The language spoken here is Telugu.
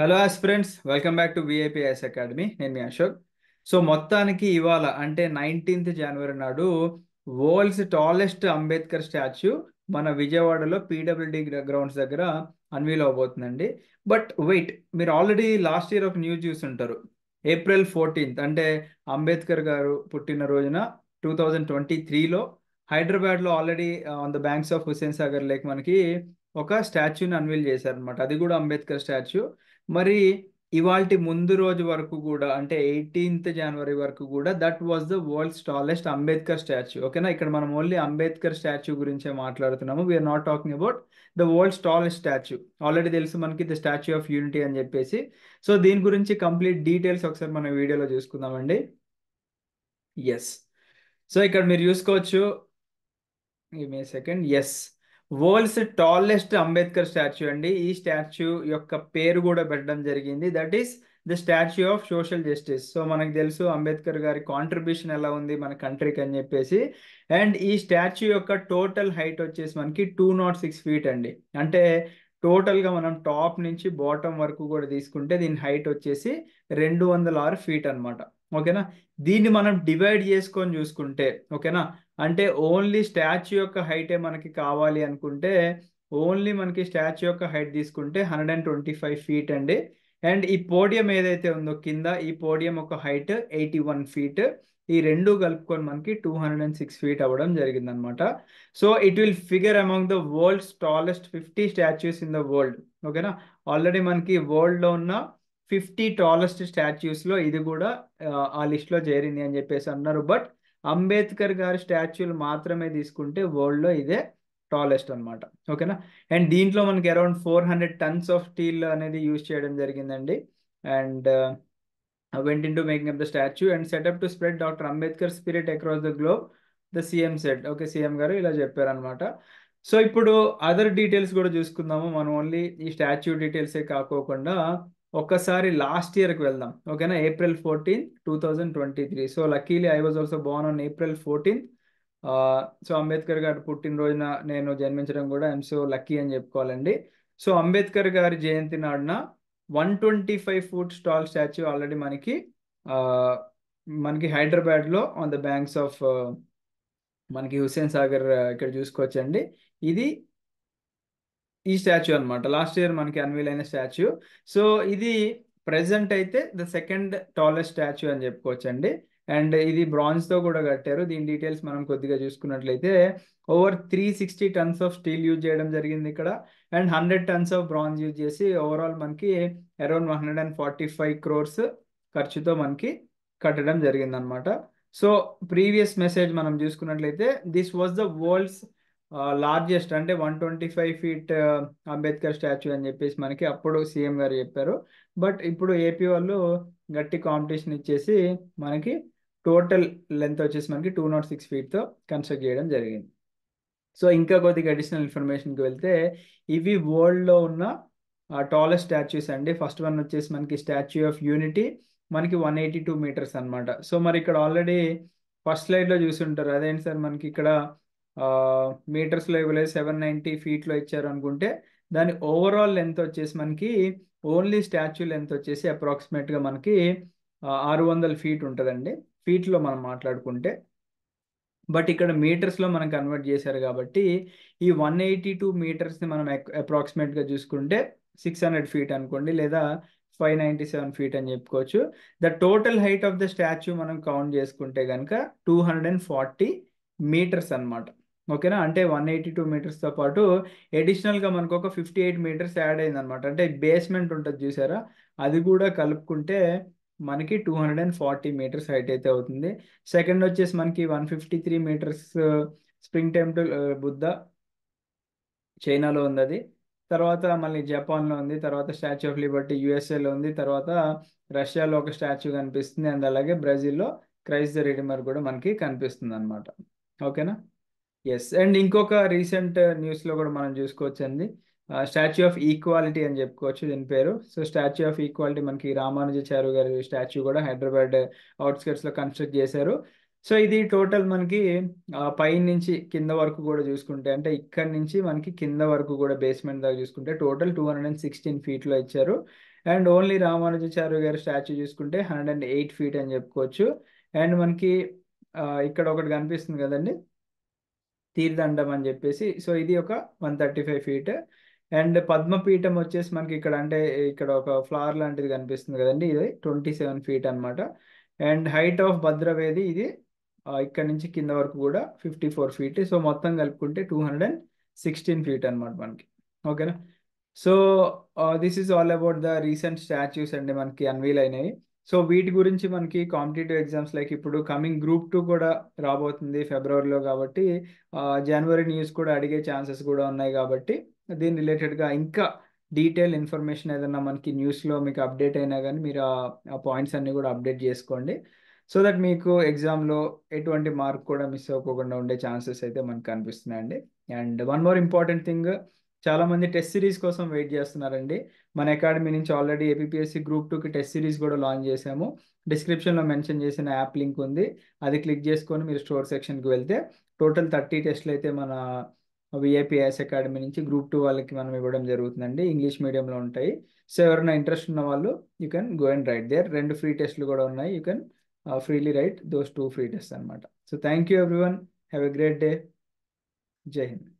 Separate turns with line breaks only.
hello aspirants welcome back to VIPS academy నేను మీ అశోక్ సో మొత్తానికి ఇవాళ అంటే నైన్టీన్త్ జనవరి నాడు వరల్డ్స్ టాలెస్ట్ అంబేద్కర్ స్టాచ్యూ మన విజయవాడలో పీడబ్ల్యూడి గ్రౌండ్స్ దగ్గర అన్వీల్ అవబోతుందండి బట్ వెయిట్ మీరు ఆల్రెడీ లాస్ట్ ఇయర్ ఒక న్యూస్ చూసుంటారు ఏప్రిల్ ఫోర్టీన్త్ అంటే అంబేద్కర్ గారు పుట్టిన రోజున టూ థౌజండ్ ట్వంటీ త్రీలో హైదరాబాద్లో already on the banks of Hussain Sagar lake మనకి ఒక స్టాచ్యూని అన్వీల్ చేశారనమాట అది కూడా అంబేద్కర్ స్టాచ్యూ మరి ఇవాళ ముందు రోజు వరకు కూడా అంటే ఎయిటీన్త్ జనవరి వరకు కూడా that was the world tallest Ambedkar statue ఓకేనా ఇక్కడ మనం ఓన్లీ అంబేద్కర్ స్టాచ్యూ గురించే మాట్లాడుతున్నాము we're not talking about the world tallest statue already తెలుసు మనకి ద స్టాచ్యూ ఆఫ్ యూనిటీ అని చెప్పేసి సో దీని గురించి కంప్లీట్ డీటెయిల్స్ ఒకసారి మనం వీడియోలో చూసుకుందామండి ఎస్ సో ఇక్కడ మీరు చూసుకోవచ్చు ఈ మే సెకండ్ ఎస్ వరల్డ్స్ టాలెస్ట్ అంబేద్కర్ స్టాచ్యూ అండి ఈ స్టాచ్యూ యొక్క పేరు కూడా పెట్టడం జరిగింది that is the statue of social justice so మనకు తెలుసు అంబేద్కర్ గారి కాంట్రిబ్యూషన్ ఎలా ఉంది మన కంట్రీకి అని చెప్పేసి అండ్ ఈ స్టాచ్యూ యొక్క టోటల్ హైట్ వచ్చేసి మనకి టూ నాట్ సిక్స్ ఫీట్ అండి అంటే టోటల్గా మనం టాప్ నుంచి బాటమ్ వరకు కూడా తీసుకుంటే దీని హైట్ వచ్చేసి రెండు వందల ఆరు ఫీట్ అనమాట ఓకేనా దీన్ని మనం డివైడ్ చేసుకొని చూసుకుంటే ఓకేనా అంటే ఓన్లీ స్టాచ్యూ యొక్క హైటే మనకి కావాలి అనుకుంటే ఓన్లీ మనకి స్టాచ్యూ యొక్క హైట్ తీసుకుంటే hundred and twenty five feet అండి అండ్ ఈ పోడియం ఏదైతే ఉందో కింద ఈ పోడియం ఒక హైట్ ఎయిటీ వన్ ఫీట్ ఈ రెండు కలుపుకొని మనకి two hundred and six feet అవ్వడం జరిగింది అనమాట so it will figure among the world tallest fifty statues in the world ఓకేనా ఆల్రెడీ మనకి వరల్డ్లో ఉన్న ఫిఫ్టీ టాలెస్ట్ స్టాచ్యూస్లో ఇది కూడా ఆ లిస్ట్లో చేరింది అని చెప్పేసి అన్నారు బట్ అంబేద్కర్ గారి స్టాచ్యూలు మాత్రమే తీసుకుంటే వరల్డ్లో ఇదే టాలెస్ట్ అనమాట ఓకేనా అండ్ దీంట్లో మనకి around four hundred tons of steel అనేది యూజ్ చేయడం జరిగిందండి and went into making up the statue and set up to spread doctor Ambedkar spirit across the globe the CM set okay CM గారు ఇలా చెప్పారనమాట సో ఇప్పుడు అదర్ డీటెయిల్స్ కూడా చూసుకుందాము మనం ఓన్లీ ఈ స్టాచ్యూ డీటెయిల్సే కాకోకుండా ఒక్కసారి లాస్ట్ ఇయర్కి వెళ్దాం ఓకేనా April fourteen two thousand twenty three so luckily I was also born on April fourteen so Ambedkar గారు పుట్టినరోజున నేను జన్మించడం కూడా ఐఎమ్ సో లక్కీ అని చెప్పుకోవాలండి సో అంబేద్కర్ గారి జయంతి నాడున one twenty five foot tall statue already మనకి మనకి హైదరాబాద్లో ఆన్ ద బ్యాంక్స్ ఆఫ్ మనకి హుస్సేన్ సాగర్ ఇక్కడ చూసుకోవచ్చండి ఇది ఈ స్టాచ్యూ అనమాట లాస్ట్ ఇయర్ మనకి అన్వీల్ అయిన స్టాచ్యూ సో ఇది ప్రెసెంట్ అయితే ద సెకండ్ టాలెస్ట్ స్టాచ్యూ అని చెప్పుకోవచ్చండి అండ్ ఇది తో కూడా కట్టారు దీని డీటెయిల్స్ మనం కొద్దిగా చూసుకున్నట్లయితే over three sixty tons of steel use చేయడం జరిగింది ఇక్కడ and hundred tons of bronze use చేసి ఓవరాల్ మనకి around one hundred and forty five crores ఖర్చుతో మనకి కట్టడం జరిగిందనమాట సో ప్రీవియస్ మెసేజ్ మనం చూసుకున్నట్లయితే this was the world's largest అంటే one twenty five feet Ambedkar statue అని చెప్పేసి మనకి అప్పుడు సీఎం గారు చెప్పారు బట్ ఇప్పుడు ఏపీ వాళ్ళు గట్టి కాంపిటీషన్ ఇచ్చేసి మనకి టోటల్ లెంత్ వచ్చేసి మనకి టూ నాట్ సిక్స్ ఫీట్తో కన్స్ట్రక్ట్ చేయడం జరిగింది సో ఇంకా కొద్దిగా అడిషనల్ ఇన్ఫర్మేషన్కి వెళ్తే ఇవి వరల్డ్లో ఉన్న టాలెస్ట్ స్టాచ్యూస్ అండి ఫస్ట్ వన్ వచ్చేసి మనకి స్టాచ్యూ ఆఫ్ యూనిటీ మనకి వన్ ఎయిటీ టూ మీటర్స్ అనమాట సో మరి ఇక్కడ ఆల్రెడీ ఫస్ట్ స్లైడ్లో ఉంటారు అదేంటి సార్ మనకి ఇక్కడ మీటర్స్లో ఇవ్వలేదు సెవెన్ నైంటీ ఫీట్లో ఇచ్చారు అనుకుంటే దాని ఓవరాల్ లెంత్ వచ్చేసి మనకి ఓన్లీ స్టాచ్యూ లెంత్ వచ్చేసి అప్రాక్సిమేట్గా మనకి ఆరు వందల ఫీట్ ఉంటుందండి ఫీట్లో మనం మాట్లాడుకుంటే బట్ ఇక్కడ మీటర్స్లో మనం కన్వర్ట్ చేశారు కాబట్టి ఈ వన్ ఎయిటీ టూ మీటర్స్ని మనం అప్రాక్సిమేట్గా చూసుకుంటే సిక్స్ హండ్రెడ్ ఫీట్ అనుకోండి లేదా ఫైవ్ నైంటీ సెవెన్ ఫీట్ అని చెప్పుకోవచ్చు the total height of the statue మనం కౌంట్ చేసుకుంటే కనుక two hundred and forty metres అనమాట ఓకేనా అంటే వన్ ఎయిటీ టూ మీటర్స్తో పాటు ఎడిషనల్గా మనకు ఒక ఫిఫ్టీ ఎయిట్ మీటర్స్ యాడ్ అయింది అనమాట అంటే బేస్మెంట్ ఉంటుంది చూసారా అది కూడా కలుపుకుంటే మనకి two hundred and forty metres height అయితే అవుతుంది సెకండ్ వచ్చేసి మనకి one fifty three metres spring temple Buddha చైనాలో ఉంది అది తర్వాత మళ్ళీ జపాన్లో ఉంది తర్వాత స్టాచ్యూ ఆఫ్ లిబర్టీ యుఎస్ఏలో ఉంది తర్వాత రష్యాలో ఒక స్టాచ్యూ కనిపిస్తుంది అండ్ అలాగే బ్రెజిల్లో క్రైస్త రెడిమర్ కూడా మనకి కనిపిస్తుంది అనమాట ఓకేనా ఎస్ అండ్ ఇంకొక రీసెంట్ న్యూస్ లో కూడా మనం చూసుకోవచ్చు అండి స్టాచ్యూ ఆఫ్ ఈక్వాలిటీ అని చెప్పుకోవచ్చు దీని పేరు సో స్టాచ్యూ ఆఫ్ ఈక్వాలిటీ మనకి రామానుజాచార్య గారి స్టాచ్యూ కూడా హైదరాబాద్ అవుట్స్కర్ట్స్ లో కన్స్ట్రక్ట్ చేశారు సో ఇది టోటల్ మనకి పై నుంచి కింద వరకు కూడా చూసుకుంటే అంటే ఇక్కడ నుంచి మనకి కింద వరకు కూడా బేస్మెంట్ దాకా చూసుకుంటే total two hundred and sixteen ఫీట్లో ఇచ్చారు అండ్ ఓన్లీ రామానుజాచార్య గారి స్టాచ్యూ చూసుకుంటే హండ్రెడ్ అండ్ ఎయిట్ ఫీట్ అని చెప్పుకోవచ్చు అండ్ మనకి ఇక్కడ ఒకటి కనిపిస్తుంది కదండి తీర్థండం అని చెప్పేసి సో ఇది ఒక one thirty five feet and పద్మపీఠం వచ్చేసి మనకి ఇక్కడ అంటే ఇక్కడ ఒక ఫ్లవర్ లాంటిది కనిపిస్తుంది కదండి ఇది ట్వంటీ సెవెన్ ఫీట్ అనమాట అండ్ హైట్ ఆఫ్ భద్రవేది ఇది ఇక్కడ నుంచి కింద వరకు కూడా ఫిఫ్టీ ఫోర్ ఫీట్ సో మొత్తం కలుపుకుంటే two hundred and sixteen feet అనమాట మనకి ఓకేనా so this is all about the recent statues అండి మనకి అన్వీల్ అయినవి సో వీటి గురించి మనకి కాంపిటేటివ్ ఎగ్జామ్స్ లైక్ ఇప్పుడు కమింగ్ గ్రూప్ టూ కూడా రాబోతుంది ఫిబ్రవరిలో కాబట్టి జనవరి న్యూస్ కూడా అడిగే ఛాన్సెస్ కూడా ఉన్నాయి కాబట్టి దీని రిలేటెడ్గా ఇంకా డీటెయిల్ ఇన్ఫర్మేషన్ ఏదన్నా మనకి న్యూస్లో మీకు అప్డేట్ అయినా కానీ మీరు ఆ పాయింట్స్ అన్నీ కూడా అప్డేట్ చేసుకోండి సో దట్ మీకు ఎగ్జామ్లో ఎటువంటి మార్క్ కూడా మిస్ అవ్వకుండా ఉండే ఛాన్సెస్ అయితే మనకు కనిపిస్తున్నాయండి and one more important thing చాలా మంది టెస్ట్ సిరీస్ కోసం వెయిట్ చేస్తున్నారండి మన అకాడమీ నుంచి ఆల్రెడీ ఏపీఎస్సి గ్రూప్ టూకి టెస్ట్ సిరీస్ కూడా లాంచ్ చేసాము డిస్క్రిప్షన్లో మెన్షన్ చేసిన యాప్ లింక్ ఉంది అది క్లిక్ చేసుకొని మీరు స్టోర్ సెక్షన్కి వెళ్తే టోటల్ థర్టీ టెస్ట్లు అయితే మన విఐపిఎస్ అకాడమీ నుంచి గ్రూప్ టూ వాళ్ళకి మనం ఇవ్వడం జరుగుతుందండి ఇంగ్లీష్ మీడియంలో ఉంటాయి సో ఎవరైనా ఇంట్రెస్ట్ ఉన్న వాళ్ళు you can go and write there రెండు ఫ్రీ టెస్ట్లు కూడా ఉన్నాయి you can freely write those two free test అనమాట so thank you everyone have a great day Jai Hind